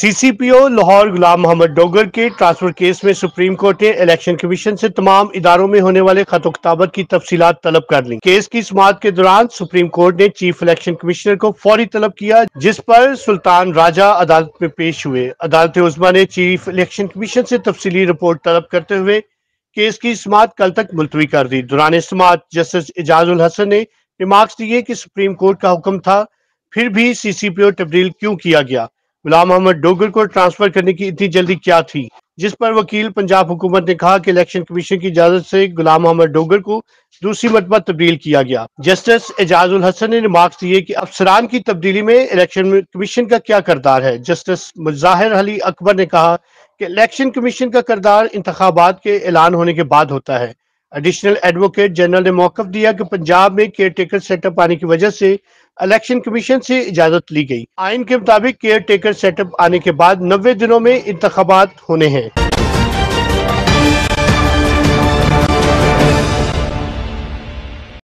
CCPO Lahore Ghulam Mohammad Dogar के transfer case में supreme court ने इलेक्शन कमीशन से तमाम इदारों में होने वाले खतों खताबत की तफसीत तलब कर ली केस की समात के दौरान सुप्रीम कोर्ट ने चीफ इलेक्शन कमिश्नर को फौरी तलब किया जिस पर सुल्तान राजा अदालत में पेश हुए अदालत उजमा ने चीफ इलेक्शन कमीशन से तफसीली रिपोर्ट तलब करते हुए केस की समात कल तक मुलतवी कर दी दौरान समात जस्टिस उल हसन ने रिमार्क दिए कि सुप्रीम कोर्ट का हुक्म था फिर भी सीसीपीओ तब्दील क्यों किया गया गुलाम मोहम्मद डोगर को ट्रांसफर करने की इतनी जल्दी क्या थी जिस पर वकील पंजाब हुकूमत ने कहा कि इलेक्शन कमीशन की इजाजत से गुलाम मोहम्मद डोगर को दूसरी मरतबा तब्दील किया गया जस्टिस एजाजुल हसन ने रिमार्क दिए कि अफसरान की तब्दीली में इलेक्शन कमीशन का क्या करदार है जस्टिस मुजाहिर अली अकबर ने कहा कि इलेक्शन कमीशन का करदार इंतबात के ऐलान होने के बाद होता है एडिशनल एडवोकेट जनरल ने मौकफ दिया कि पंजाब में केयर टेकर सेटअप आने की वजह से इलेक्शन कमीशन से इजाजत ली गई आइन के मुताबिक केयर टेकर सेटअप आने के बाद नब्बे दिनों में इंतबात होने हैं